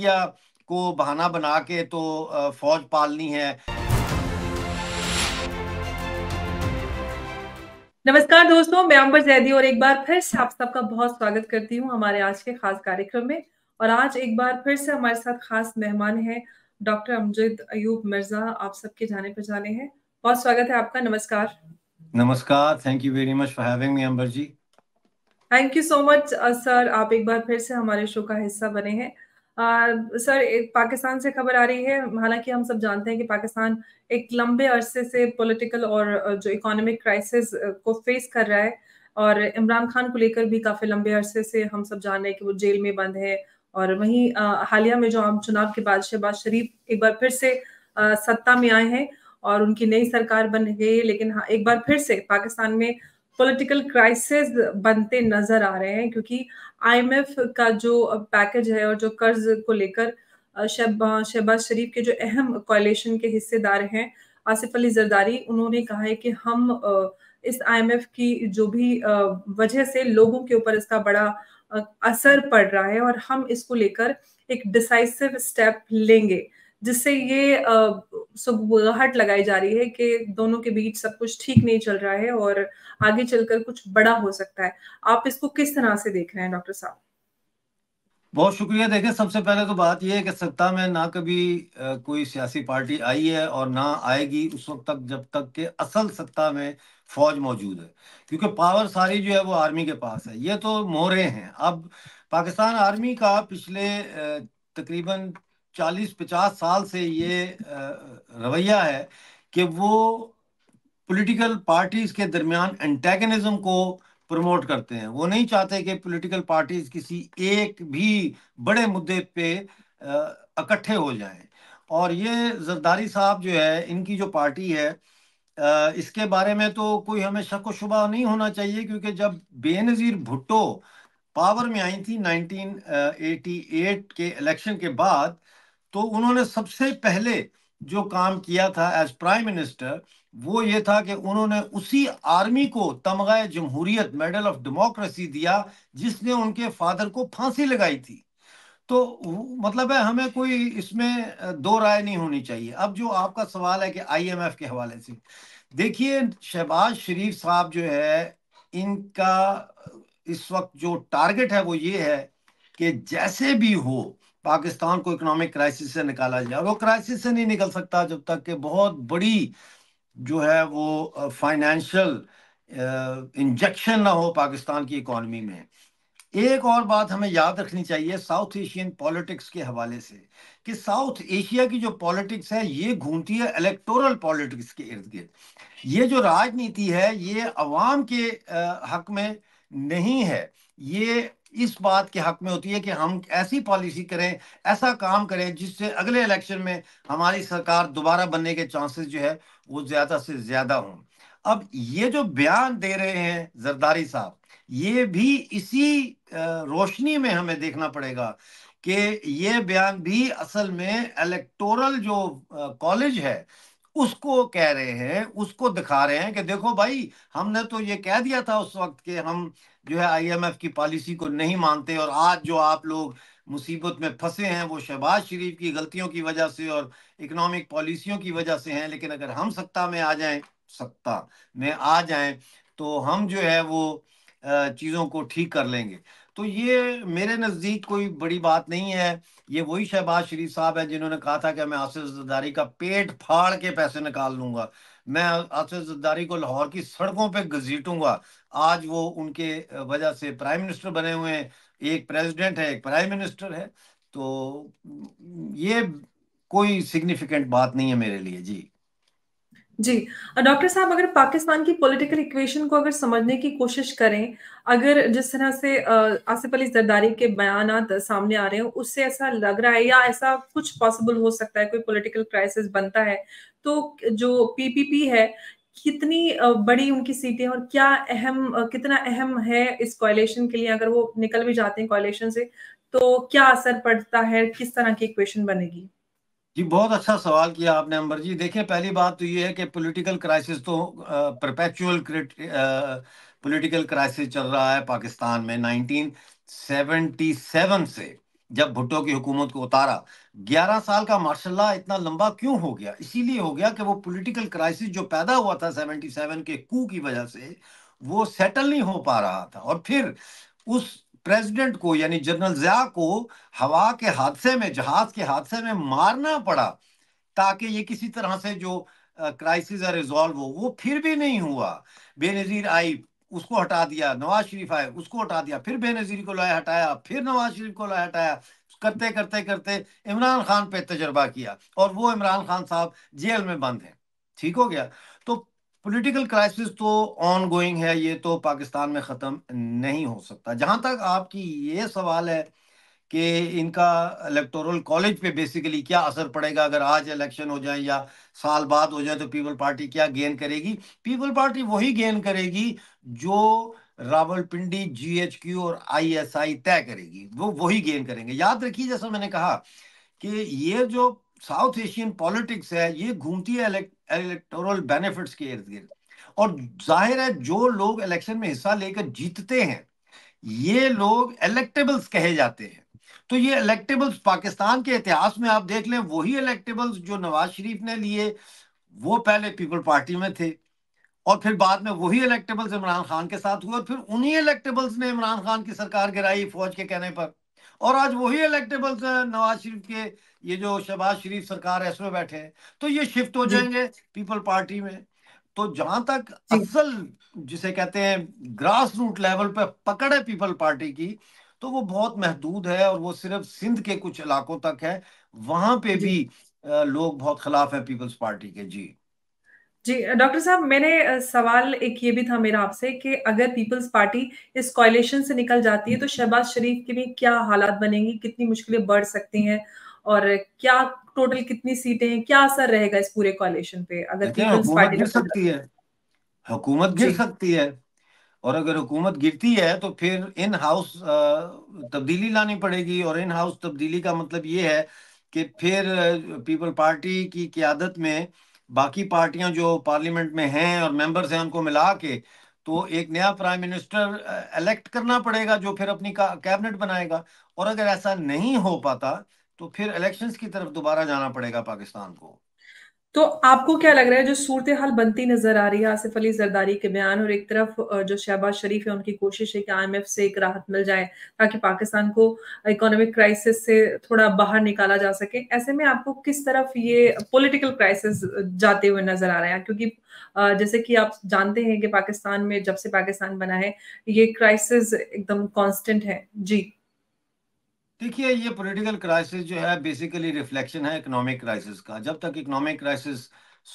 Media को बहाना बना के तो फौज पालनी है नमस्कार दोस्तों मैं अंबर जैदी और एक बार फिर से आप सबका बहुत स्वागत करती हूँ हमारे आज के खास कार्यक्रम में और आज एक बार फिर से हमारे साथ खास मेहमान हैं डॉक्टर अमजद अयूब मिर्जा आप सबके जाने पहचाने हैं बहुत स्वागत है आपका नमस्कार नमस्कार thank you very much for having me Ambar ji thank you so much sir आप एक बार फिर से हमारे शो का हिस्सा बने हैं सर एक पाकिस्तान से खबर आ रही है हालांकि हम सब जानते हैं कि पाकिस्तान एक लंबे अरसे से पॉलिटिकल और जो इकोनॉमिक क्राइसिस को फेस कर रहा है और इमरान खान को लेकर भी काफ़ी लंबे अरसे से हम सब जान रहे हैं कि वो जेल में बंद है और वहीं हालिया में जो आम चुनाव के बाद शहबाज शरीफ एक बार फिर से सत्ता में आए हैं और उनकी नई सरकार बन गई लेकिन हाँ एक बार फिर से पाकिस्तान में पॉलिटिकल क्राइसिस बनते नजर आ रहे हैं क्योंकि आईएमएफ का जो पैकेज है और जो कर्ज को लेकर शहबाज शब, शरीफ के जो अहम कोलेशन के हिस्सेदार हैं आसिफ अली जरदारी उन्होंने कहा है कि हम इस आईएमएफ की जो भी वजह से लोगों के ऊपर इसका बड़ा असर पड़ रहा है और हम इसको लेकर एक डिसाइसिव स्टेप लेंगे जिससे ये सुगबुगाहट लगाई जा रही है कि दोनों के बीच सब कुछ ठीक नहीं चल रहा है और आगे चलकर कुछ बड़ा हो सकता है आप इसको किस तरह से देख रहे हैं डॉक्टर साहब बहुत शुक्रिया देखिए सबसे पहले तो बात यह है कि सत्ता में ना कभी कोई सियासी पार्टी आई है और ना आएगी उस वक्त तक जब तक के असल सत्ता में फौज मौजूद है क्योंकि पावर सारी जो है वो आर्मी के पास है ये तो मोहरे हैं अब पाकिस्तान आर्मी का पिछले तकरीबन चालीस पचास साल से ये रवैया है कि वो पॉलिटिकल पार्टीज के दरमियान एंटेगनिज्म को प्रमोट करते हैं वो नहीं चाहते कि पॉलिटिकल पार्टीज किसी एक भी बड़े मुद्दे पे इकट्ठे हो जाएं और ये जरदारी साहब जो है इनकी जो पार्टी है इसके बारे में तो कोई हमें शक व शुबा नहीं होना चाहिए क्योंकि जब बेनज़ीर भुट्टो पावर में आई थी 1988 के इलेक्शन के बाद तो उन्होंने सबसे पहले जो काम किया था एज प्राइम मिनिस्टर वो ये था कि उन्होंने उसी आर्मी को तमगा जमहूरियत मेडल ऑफ डेमोक्रेसी दिया जिसने उनके फादर को फांसी लगाई थी तो मतलब है हमें कोई इसमें दो राय नहीं होनी चाहिए अब जो आपका सवाल है कि आईएमएफ के हवाले से देखिए शहबाज शरीफ साहब जो है इनका इस वक्त जो टारगेट है वो ये है कि जैसे भी हो पाकिस्तान को इकोनॉमिक क्राइसिस से निकाला जाए वो क्राइसिस से नहीं निकल सकता जब तक कि बहुत बड़ी जो है वो फाइनेंशियल इंजेक्शन ना हो पाकिस्तान की इकॉनमी में एक और बात हमें याद रखनी चाहिए साउथ एशियन पॉलिटिक्स के हवाले से कि साउथ एशिया की जो पॉलिटिक्स है ये घूमती है इलेक्टोरल पॉलिटिक्स के इर्द गिर्द ये जो राजनीति है ये अवाम के हक में नहीं है ये इस बात के हक में होती है कि हम ऐसी पॉलिसी करें ऐसा काम करें जिससे अगले इलेक्शन में हमारी सरकार दोबारा बनने के चांसेस जो है वो ज्यादा से ज्यादा हों अब ये जो बयान दे रहे हैं जरदारी साहब ये भी इसी रोशनी में हमें देखना पड़ेगा कि ये बयान भी असल में इलेक्टोरल जो कॉलेज है उसको कह रहे हैं उसको दिखा रहे हैं कि देखो भाई हमने तो ये कह दिया था उस वक्त कि हम जो है आईएमएफ की पॉलिसी को नहीं मानते और आज जो आप लोग मुसीबत में फंसे हैं वो शहबाज शरीफ की गलतियों की वजह से और इकोनॉमिक पॉलिसियों की वजह से हैं लेकिन अगर हम सत्ता में आ जाएं सत्ता में आ जाएं तो हम जो है वो चीज़ों को ठीक कर लेंगे तो ये मेरे नज़दीक कोई बड़ी बात नहीं है ये वही शहबाज शरीफ साहब हैं जिन्होंने कहा था कि मैं आसिफ का पेट फाड़ के पैसे निकाल लूंगा मैं आसफ जरदारी को लाहौर की सड़कों पे घसीटूंगा आज वो उनके वजह से प्राइम मिनिस्टर बने हुए हैं एक प्रेसिडेंट है एक प्राइम मिनिस्टर है तो ये कोई सिग्निफिकेंट बात नहीं है मेरे लिए जी जी डॉक्टर साहब अगर पाकिस्तान की पॉलिटिकल इक्वेशन को अगर समझने की कोशिश करें अगर जिस तरह से आसिफ अली जरदारी के बयान सामने आ रहे हैं उससे ऐसा लग रहा है या ऐसा कुछ पॉसिबल हो सकता है कोई पॉलिटिकल क्राइसिस बनता है तो जो पीपीपी है कितनी बड़ी उनकी सीटें और क्या अहम कितना अहम है इस कॉलेशन के लिए अगर वो निकल भी जाते हैं कॉलेशन से तो क्या असर पड़ता है किस तरह की इक्वेशन बनेगी जी बहुत अच्छा सवाल किया आपने अंबर जी देखिए पहली बात तो ये है कि पॉलिटिकल क्राइसिस तो परपेचुअल पॉलिटिकल क्राइसिस चल रहा है पाकिस्तान में 1977 से जब भुट्टो की हुकूमत को उतारा 11 साल का मार्शाला इतना लंबा क्यों हो गया इसीलिए हो गया कि वो पॉलिटिकल क्राइसिस जो पैदा हुआ था 77 के कू की वजह से वो सेटल नहीं हो पा रहा था और फिर उस प्रेसिडेंट को यानी जनरल जिया को हवा के हादसे में जहाज के हादसे में मारना पड़ा ताकि ये किसी तरह से जो क्राइसिस है रिजॉल्व हो वो फिर भी नहीं हुआ बेनजीर आई उसको हटा दिया नवाज शरीफ आए उसको हटा दिया फिर बेनजीर को लाया हटाया फिर नवाज शरीफ को लाया हटाया करते करते करते इमरान खान पे तजर्बा किया और वो इमरान खान साहब जेल में बंद हैं ठीक हो गया पॉलिटिकल क्राइसिस तो ऑन गोइंग है ये तो पाकिस्तान में ख़त्म नहीं हो सकता जहाँ तक आपकी ये सवाल है कि इनका इलेक्टोरल कॉलेज पे बेसिकली क्या असर पड़ेगा अगर आज इलेक्शन हो जाए या साल बाद हो जाए तो पीपल पार्टी क्या गेन करेगी पीपल पार्टी वही गेन करेगी जो रावलपिंडी जीएचक्यू और आईएसआई तय करेगी वो वही गेन करेंगे याद रखिए जैसा मैंने कहा कि ये जो साउथ एशियन पॉलिटिक्स है ये घूमती है इलेक्टोरल बेनिफिट्स के इर्द गिर्द और जाहिर है जो लोग इलेक्शन में हिस्सा लेकर जीतते हैं ये लोग इलेक्टेबल्स कहे जाते हैं तो ये इलेक्टेबल्स पाकिस्तान के इतिहास में आप देख लें वही इलेक्टेबल्स जो नवाज शरीफ ने लिए वो पहले पीपल पार्टी में थे और फिर बाद में वही इलेक्टेबल्स इमरान खान के साथ हुए और फिर उन्हीं इलेक्टेबल्स ने इमरान खान की सरकार गिराई फौज के कहने पर और आज वही इलेक्टेबल नवाज शरीफ के ये जो शहबाज शरीफ सरकार है इसमें बैठे हैं तो ये शिफ्ट हो जाएंगे पीपल पार्टी में तो जहां तक असल जिसे कहते हैं ग्रास रूट लेवल पे पकड़ है पीपल पार्टी की तो वो बहुत महदूद है और वो सिर्फ सिंध के कुछ इलाकों तक है वहां पे भी लोग बहुत खिलाफ है पीपल्स पार्टी के जी जी डॉक्टर साहब मैंने सवाल एक ये भी था मेरा आपसे कि अगर पीपल्स पार्टी इस कॉलेशन से निकल जाती है तो शहबाज शरीफ के लिए क्या हालात बनेंगे कितनी मुश्किलें बढ़ सकती हैं और क्या टोटल कितनी सीटें क्या असर रहेगा इस पूरे कॉलेशन पे अगर पीपल्स पार्टी गिर सकती है हुकूमत गिर सकती है और अगर हुकूमत गिरती है तो फिर इन हाउस तब्दीली लानी पड़ेगी और इन हाउस तब्दीली का मतलब ये है कि फिर पीपल पार्टी की क्यादत में बाकी पार्टियां जो पार्लियामेंट में हैं और मेंबर्स हैं उनको मिला के तो एक नया प्राइम मिनिस्टर इलेक्ट करना पड़ेगा जो फिर अपनी कैबिनेट बनाएगा और अगर ऐसा नहीं हो पाता तो फिर इलेक्शंस की तरफ दोबारा जाना पड़ेगा पाकिस्तान को तो आपको क्या लग रहा है जो सूरत हाल बनती नजर आ रही है आसिफ अली जरदारी के बयान और एक तरफ जो शहबाज शरीफ है उनकी कोशिश है कि आईएमएफ से एक राहत मिल जाए ताकि पाकिस्तान को इकोनॉमिक क्राइसिस से थोड़ा बाहर निकाला जा सके ऐसे में आपको किस तरफ ये पॉलिटिकल क्राइसिस जाते हुए नजर आ रहा है क्योंकि जैसे कि आप जानते हैं कि पाकिस्तान में जब से पाकिस्तान बना है ये क्राइसिस एकदम कॉन्स्टेंट है जी देखिए ये पॉलिटिकल क्राइसिस जो है बेसिकली रिफ्लेक्शन है इकोनॉमिक क्राइसिस का जब तक इकोनॉमिक क्राइसिस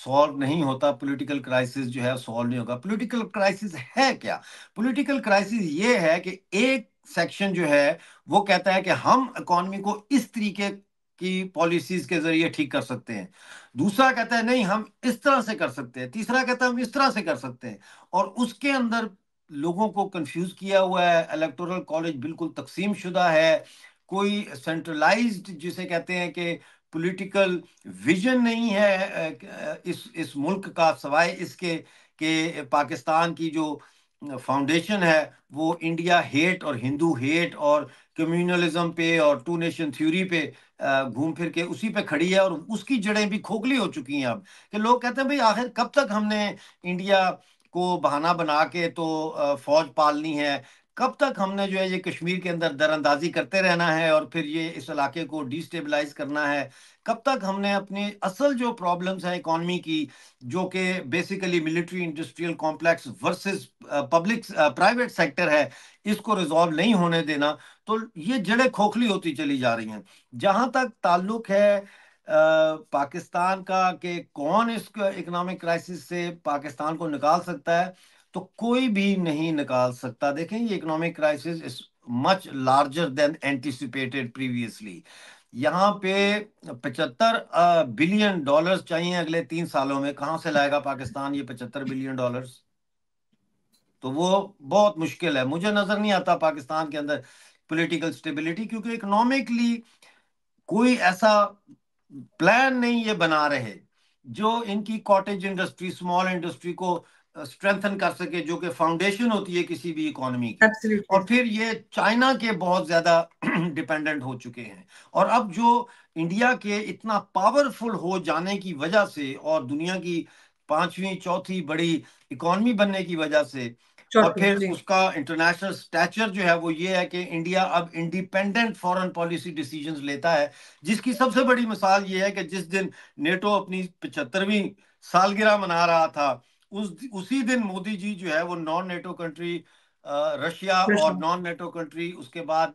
सॉल्व नहीं होता पॉलिटिकल क्राइसिस जो है सॉल्व नहीं होगा पॉलिटिकल क्राइसिस है क्या पॉलिटिकल क्राइसिस ये है कि एक सेक्शन जो है वो कहता है कि हम इकोनॉमी को इस तरीके की पॉलिसीज के जरिए ठीक कर सकते हैं दूसरा कहता है नहीं हम इस तरह से कर सकते हैं तीसरा कहता है हम इस तरह से कर सकते हैं और उसके अंदर लोगों को कंफ्यूज किया हुआ है इलेक्टोरल कॉलेज बिल्कुल तकसीम शुदा है कोई सेंट्रलाइज्ड जिसे कहते हैं कि पॉलिटिकल विजन नहीं है इस इस मुल्क का सवाए इसके कि पाकिस्तान की जो फाउंडेशन है वो इंडिया हेट और हिंदू हेट और कम्युनलिज्म पे और टू नेशन थ्योरी पे घूम फिर के उसी पे खड़ी है और उसकी जड़ें भी खोखली हो चुकी हैं अब कि लोग कहते हैं भाई आखिर कब तक हमने इंडिया को बहाना बना के तो फौज पालनी है कब तक हमने जो है ये कश्मीर के अंदर दरअंदाजी करते रहना है और फिर ये इस इलाके को डिस्टेबलाइज करना है कब तक हमने अपने असल जो प्रॉब्लम्स हैं इकॉनमी की जो कि basically military industrial complex versus public private sector है इसको रिजॉल्व नहीं होने देना तो ये जड़ें खोखली होती चली जा रही हैं जहाँ तक ताल्लुक है पाकिस्तान का कि कौन इस इकोनॉमिक क्राइसिस से पाकिस्तान को निकाल सकता है तो कोई भी नहीं निकाल सकता देखें ये economic crisis is much larger than anticipated previously यहाँ पे पचहत्तर बिलियन डॉलर्स चाहिए अगले तीन सालों में कहा से लाएगा पाकिस्तान ये पचहत्तर बिलियन डॉलर्स तो वो बहुत मुश्किल है मुझे नजर नहीं आता पाकिस्तान के अंदर पॉलिटिकल स्टेबिलिटी क्योंकि इकोनॉमिकली कोई ऐसा प्लान नहीं ये बना रहे जो इनकी कॉटेज इंडस्ट्री स्मॉल इंडस्ट्री को स्ट्रेंथन कर सके जो कि फाउंडेशन होती है किसी भी इकोनॉमी की Absolutely. और फिर ये चाइना के बहुत ज्यादा डिपेंडेंट हो चुके हैं और अब जो इंडिया के इतना पावरफुल हो जाने की वजह से और दुनिया की पांचवी चौथी बड़ी इकोनॉमी बनने की वजह से और फिर उसका इंटरनेशनल स्टैचर जो है वो ये है कि इंडिया अब इंडिपेंडेंट फॉरेन पॉलिसी डिसीजन लेता है जिसकी सबसे बड़ी मिसाल ये है कि जिस दिन नेटो अपनी पचहत्तरवीं सालगिरह मना रहा था उस उसी दिन मोदी जी जो है वो नॉन नेटो कंट्री रशिया और नॉन नेटो कंट्री उसके बाद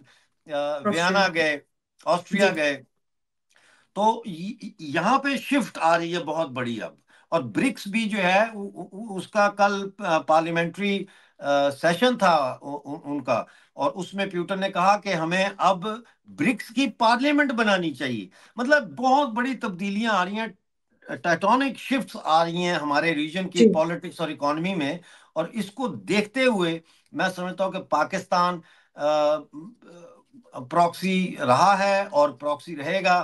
वियना गए ऑस्ट्रिया गए तो यहाँ पे शिफ्ट आ रही है बहुत बड़ी अब और ब्रिक्स भी जो है उ, उ, उसका कल पार्लियामेंट्री सेशन था उ, उ, उनका और उसमें प्यूटर ने कहा कि हमें अब ब्रिक्स की पार्लियामेंट बनानी चाहिए मतलब बहुत बड़ी तब्दीलियां आ रही हैं टाइटोनिक शिफ्ट आ रही हैं हमारे रीजन की पॉलिटिक्स और इकोनॉमी में और इसको देखते हुए मैं समझता हूँ कि पाकिस्तान प्रॉक्सी रहा है और प्रॉक्सी रहेगा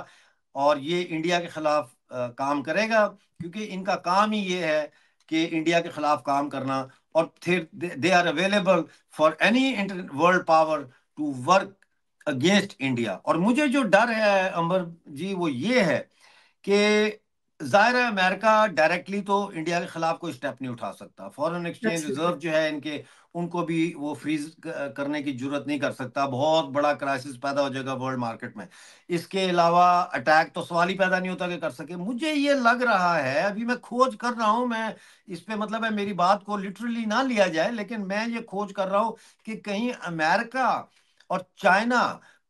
और ये इंडिया के खिलाफ काम करेगा क्योंकि इनका काम ही ये है कि इंडिया के खिलाफ काम करना और फिर they are available for any inter world power to work against India और मुझे जो डर है अंबर जी वो ये है कि जाहिर है अमेरिका डायरेक्टली तो इंडिया के खिलाफ कोई स्टेप नहीं उठा सकता फॉरेन एक्सचेंज रिजर्व जो है इनके उनको भी वो फ्रीज करने की जरूरत नहीं कर सकता बहुत बड़ा क्राइसिस पैदा हो जाएगा वर्ल्ड मार्केट में इसके अलावा अटैक तो सवाल ही पैदा नहीं होता कि कर सके मुझे ये लग रहा है अभी मैं खोज कर रहा हूं मैं इस पर मतलब है मेरी बात को लिटरली ना लिया जाए लेकिन मैं ये खोज कर रहा हूँ कि कहीं अमेरिका और चाइना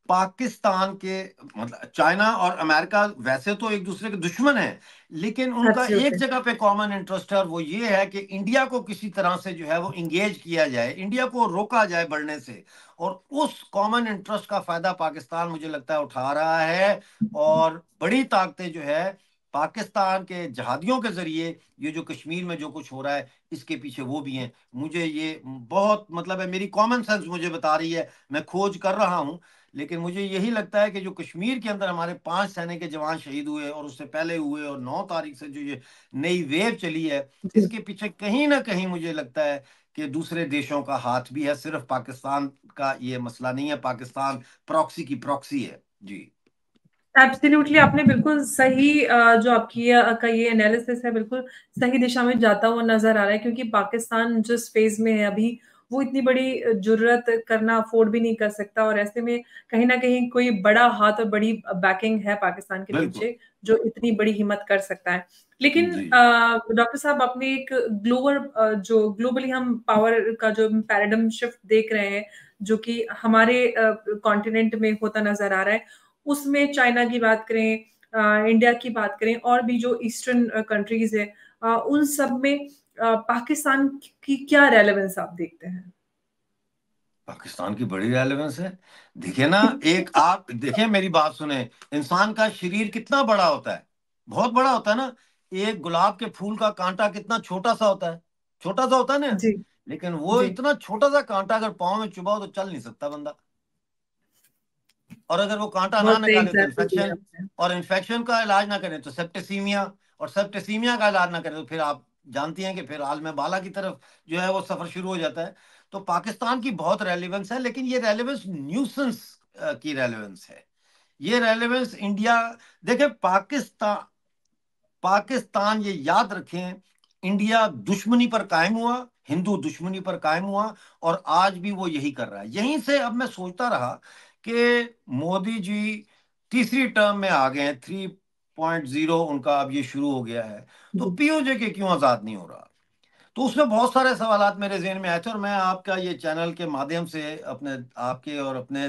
पाकिस्तान के मतलब चाइना और अमेरिका वैसे तो एक दूसरे के दुश्मन हैं लेकिन उनका एक जगह पे कॉमन इंटरेस्ट है और वो ये है कि इंडिया को किसी तरह से जो है वो इंगेज किया जाए इंडिया को रोका जाए बढ़ने से और उस कॉमन इंटरेस्ट का फायदा पाकिस्तान मुझे लगता है उठा रहा है और बड़ी ताकतें जो है पाकिस्तान के जहादियों के जरिए ये जो कश्मीर में जो कुछ हो रहा है इसके पीछे वो भी हैं मुझे ये बहुत मतलब है मेरी कॉमन सेंस मुझे बता रही है मैं खोज कर रहा हूँ लेकिन मुझे यही लगता है कि जो कश्मीर के अंदर हमारे पांच सैनिक के जवान शहीद हुए और उससे पहले हुए और नौ तारीख से जो ये नई वेव चली है इसके पीछे कहीं ना कहीं मुझे लगता है कि दूसरे देशों का हाथ भी है सिर्फ पाकिस्तान का ये मसला नहीं है पाकिस्तान प्रॉक्सी की प्रॉक्सी है जी एब्सोल्युटली आपने बिल्कुल सही जो आपकी का ये एनालिसिस है बिल्कुल सही दिशा में जाता हुआ नजर आ रहा है क्योंकि पाकिस्तान जिस फेज में है अभी वो इतनी बड़ी जरूरत करना अफोर्ड भी नहीं कर सकता और ऐसे में कहीं ना कहीं कोई बड़ा हाथ और बड़ी बैकिंग है पाकिस्तान के पीछे जो इतनी बड़ी हिम्मत कर सकता है लेकिन डॉक्टर साहब अपने एक ग्लोबल जो ग्लोबली हम पावर का जो पैराडम शिफ्ट देख रहे हैं जो कि हमारे कॉन्टिनेंट में होता नजर आ रहा है उसमें चाइना की बात करें इंडिया की बात करें और भी जो ईस्टर्न कंट्रीज है उन सब में पाकिस्तान की क्या रेलेवेंस आप देखते हैं पाकिस्तान की बड़ी रेलेवेंस है देखे ना एक आप देखें मेरी बात सुने इंसान का शरीर कितना बड़ा होता है बहुत बड़ा होता है ना एक गुलाब के फूल का कांटा कितना छोटा सा होता है छोटा सा होता है ना लेकिन वो जी. इतना छोटा सा कांटा अगर पाओ में चुबाओ तो चल नहीं सकता बंदा और अगर वो कांटा ना निकाले तो इन्फेक्शन और इन्फेक्शन का इलाज ना करें तो सेप्टेसीमिया और सेप्टेसीमिया का इलाज ना करें तो फिर आप जानती हैं कि फिर आलम बाला की तरफ जो है वो सफर शुरू हो जाता है तो पाकिस्तान की बहुत रेलिवेंस है लेकिन ये रेलिवेंस न्यूसेंस की रेलिवेंस है ये रेलिवेंस इंडिया देखें पाकिस्तान पाकिस्तान ये याद रखें इंडिया दुश्मनी पर कायम हुआ हिंदू दुश्मनी पर कायम हुआ और आज भी वो यही कर रहा है यहीं से अब मैं सोचता रहा कि मोदी जी तीसरी टर्म में आ गए हैं थ्री पॉइंट जीरो उनका अब ये शुरू हो गया है तो पीओजे हम्म। के क्यों आज़ाद नहीं हो रहा तो उसमें बहुत सारे सवाल मेरे जहन में आए थे और मैं आपका ये चैनल के माध्यम से अपने आपके और अपने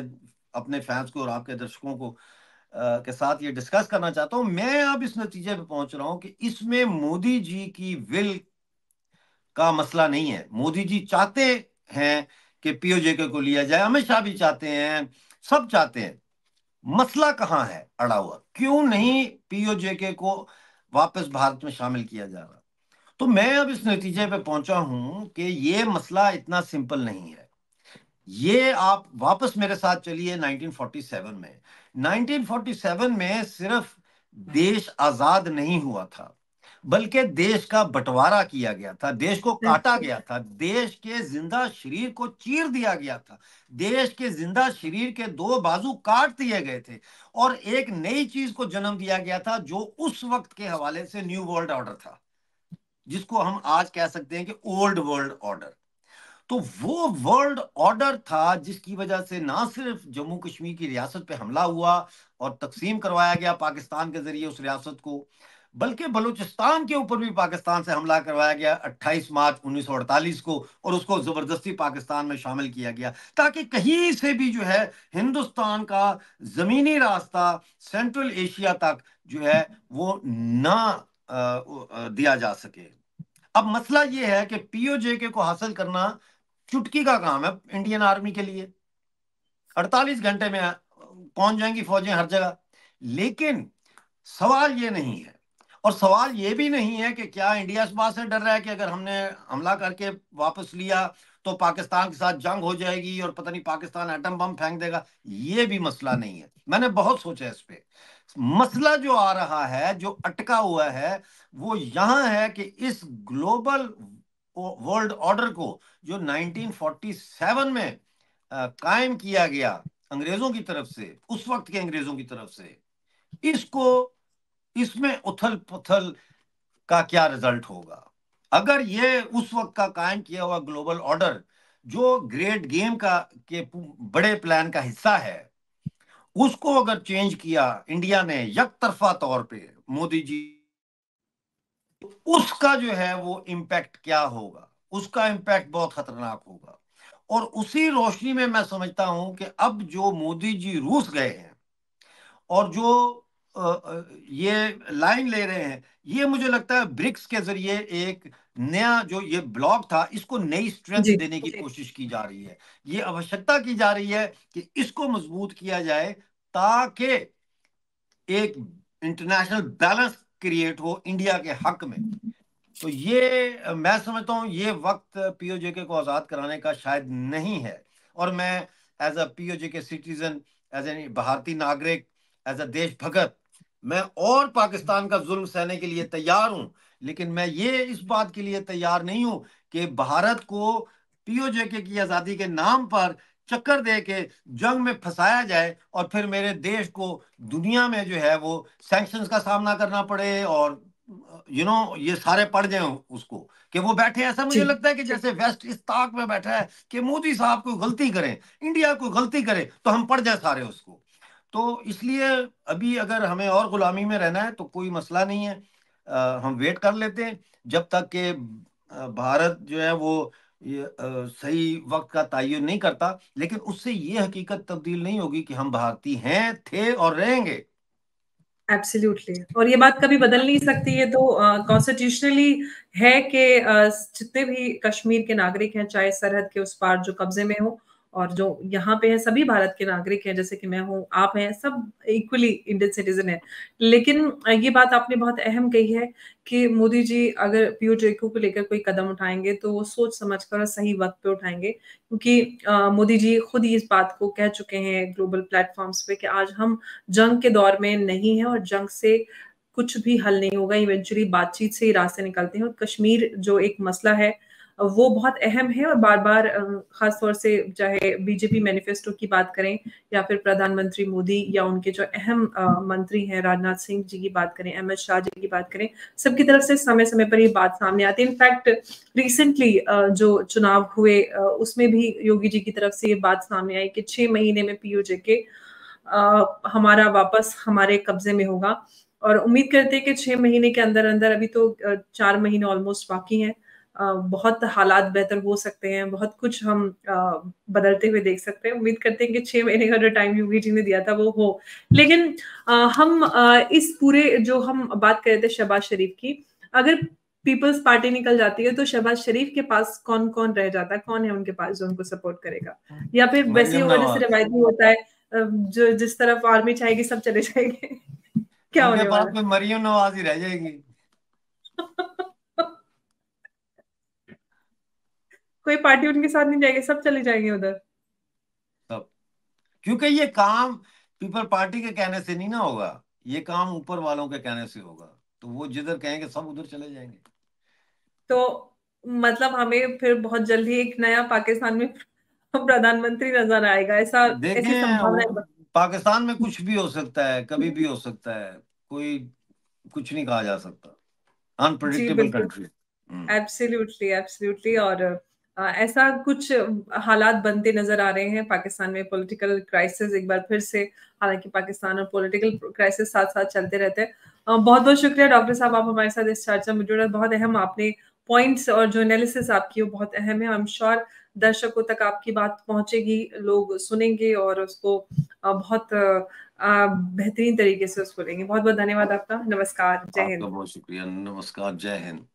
अपने फैंस को और आपके दर्शकों को आ, के साथ ये डिस्कस करना चाहता हूं मैं अब इस नतीजे पे पहुंच रहा हूं कि इसमें मोदी जी की विल का मसला नहीं है मोदी जी चाहते हैं कि पीओजे को लिया जाए अमित शाह भी चाहते हैं सब चाहते हैं मसला कहां है अड़ा हुआ क्यों नहीं पीओजेके को वापस भारत में शामिल किया जा रहा तो मैं अब इस नतीजे पे पहुंचा हूं कि ये मसला इतना सिंपल नहीं है ये आप वापस मेरे साथ चलिए 1947 में 1947 में सिर्फ देश आजाद नहीं हुआ था बल्कि देश का बंटवारा किया गया था देश को काटा गया था देश के जिंदा शरीर को चीर दिया गया था देश के जिंदा शरीर के दो बाजू काट दिए गए थे और एक नई चीज को जन्म दिया गया था जो उस वक्त के हवाले से न्यू वर्ल्ड ऑर्डर था जिसको हम आज कह सकते हैं कि ओल्ड वर्ल्ड ऑर्डर तो वो वर्ल्ड ऑर्डर था जिसकी वजह से ना सिर्फ जम्मू कश्मीर की रियासत पे हमला हुआ और तकसीम करवाया गया पाकिस्तान के जरिए उस रियासत को बल्कि बलूचिस्तान के ऊपर भी पाकिस्तान से हमला करवाया गया 28 मार्च 1948 को और उसको ज़बरदस्ती पाकिस्तान में शामिल किया गया ताकि कहीं से भी जो है हिंदुस्तान का ज़मीनी रास्ता सेंट्रल एशिया तक जो है वो ना दिया जा सके अब मसला ये है कि पीओजे के को हासिल करना चुटकी का काम है इंडियन आर्मी के लिए 48 घंटे में पहुंच जाएंगी फौजें हर जगह लेकिन सवाल ये नहीं है और सवाल ये भी नहीं है कि क्या इंडिया इस बात से डर रहा है कि अगर हमने हमला करके वापस लिया तो पाकिस्तान के साथ जंग हो जाएगी और पता नहीं पाकिस्तान एटम बम फेंक देगा ये भी मसला नहीं है मैंने बहुत सोचा इस पर मसला जो आ रहा है जो अटका हुआ है वो यहां है कि इस ग्लोबल वर्ल्ड ऑर्डर को जो 1947 में कायम किया गया अंग्रेजों की तरफ से उस वक्त के अंग्रेजों की तरफ से इसको इसमें उथल पुथल का क्या रिजल्ट होगा अगर ये उस वक्त का कायम किया हुआ ग्लोबल ऑर्डर जो ग्रेट गेम का के बड़े प्लान का हिस्सा है उसको अगर चेंज किया इंडिया ने यक तरफा तौर पे मोदी जी उसका जो है वो इम्पैक्ट क्या होगा उसका इम्पैक्ट बहुत खतरनाक होगा और उसी रोशनी में मैं समझता हूं कि अब जो मोदी जी रूस गए हैं और जो ये लाइन ले रहे हैं ये मुझे लगता है ब्रिक्स के जरिए एक नया जो ये ब्लॉक था इसको नई स्ट्रेंथ देने की कोशिश की जा रही है ये आवश्यकता की जा रही है कि इसको मजबूत किया जाए ताकि एक इंटरनेशनल बैलेंस क्रिएट हो इंडिया के हक में तो ये मैं समझता हूँ ये वक्त पीओजे के को आज़ाद कराने का शायद नहीं है और मैं एज अ पीओजे के सिटीजन एज ए भारतीय नागरिक एज अ देश भगत मैं और पाकिस्तान का जुल्म सहने के लिए तैयार हूं लेकिन मैं ये इस बात के लिए तैयार नहीं हूं कि भारत को पीओजेके की आजादी के नाम पर चक्कर दे के जंग में फंसाया जाए और फिर मेरे देश को दुनिया में जो है वो सेंक्शन का सामना करना पड़े और यू you नो know, ये सारे पड़ जाए उसको कि वो बैठे ऐसा मुझे लगता है कि जैसे वेस्ट इस ताक में बैठा है कि मोदी साहब कोई गलती करें इंडिया कोई गलती करे तो हम पड़ जाए सारे उसको तो इसलिए अभी अगर हमें और गुलामी में रहना है तो कोई मसला नहीं है आ, हम वेट कर लेते हैं जब तक के भारत जो है वो आ, सही वक्त का तयन नहीं करता लेकिन उससे ये हकीकत तब्दील नहीं होगी कि हम भारतीय हैं थे और रहेंगे एब्सोल्यूटली और ये बात कभी बदल नहीं सकती है तो कॉन्स्टिट्यूशनली uh, है कि uh, जितने भी कश्मीर के नागरिक हैं चाहे सरहद के उस पार जो कब्जे में हो और जो यहाँ पे है सभी भारत के नागरिक हैं जैसे कि मैं हूँ आप हैं सब इक्वली इंडियन सिटीजन है लेकिन ये बात आपने बहुत अहम कही है कि मोदी जी अगर पीयू जेकू को लेकर कोई कदम उठाएंगे तो वो सोच समझ कर सही वक्त पे उठाएंगे क्योंकि मोदी जी खुद ही इस बात को कह चुके हैं ग्लोबल प्लेटफॉर्म्स पे कि आज हम जंग के दौर में नहीं है और जंग से कुछ भी हल नहीं होगा इवेंचुअली बातचीत से ही रास्ते निकलते हैं और कश्मीर जो एक मसला है वो बहुत अहम है और बार बार खासतौर से चाहे बीजेपी मैनिफेस्टो की बात करें या फिर प्रधानमंत्री मोदी या उनके जो अहम मंत्री हैं राजनाथ सिंह जी की बात करें अमित शाह जी की बात करें सबकी तरफ से समय समय पर ये बात सामने आती है इनफैक्ट रिसेंटली जो चुनाव हुए उसमें भी योगी जी की तरफ से ये बात सामने आई कि छह महीने में पीओजे के हमारा वापस हमारे कब्जे में होगा और उम्मीद करते हैं कि छह महीने के अंदर अंदर अभी तो चार महीने ऑलमोस्ट बाकी हैं बहुत हालात बेहतर हो सकते हैं बहुत कुछ हम बदलते हुए देख सकते हैं उम्मीद करते हैं कि छह महीने का जो टाइम योगी जी ने दिया था वो हो लेकिन हम इस पूरे जो हम बात कर रहे थे शहबाज शरीफ की अगर पीपल्स पार्टी निकल जाती है तो शहबाज शरीफ के पास कौन कौन रह जाता है कौन है उनके पास जो उनको सपोर्ट करेगा या फिर मतलब वैसे होगा जैसे रिवायती होता है जो जिस तरफ आर्मी चाहेगी सब चले जाएंगे क्या होगा मरियम नवाज ही रह जाएगी कोई पार्टी उनके साथ नहीं जाएगी सब चले जाएंगे उधर सब क्योंकि ये काम पीपल पार्टी के कहने से नहीं ना होगा ये काम ऊपर वालों के कहने से होगा तो वो जिधर कहेंगे सब उधर चले जाएंगे तो मतलब हमें फिर बहुत जल्दी एक नया पाकिस्तान में प्रधानमंत्री नजर आएगा ऐसा देखें पाकिस्तान में कुछ भी हो सकता है कभी भी हो सकता है कोई कुछ नहीं कहा जा सकता अनप्रडिक्टेबल कंट्री एब्सोल्युटली एब्सोल्युटली और ऐसा कुछ हालात बनते नजर आ रहे हैं पाकिस्तान में पॉलिटिकल क्राइसिस एक बार फिर से हालांकि पाकिस्तान और पॉलिटिकल क्राइसिस साथ साथ चलते रहते हैं बहुत बहुत शुक्रिया डॉक्टर साहब आप हमारे साथ इस चर्चा में जुड़े बहुत अहम आपने पॉइंट्स और जो एनालिसिस आपकी वो बहुत अहम है आई एम श्योर दर्शकों तक आपकी बात पहुंचेगी लोग सुनेंगे और उसको बहुत बेहतरीन तरीके से उसको लेंगे बहुत बहुत धन्यवाद आपका नमस्कार जय हिंद बहुत शुक्रिया नमस्कार जय हिंद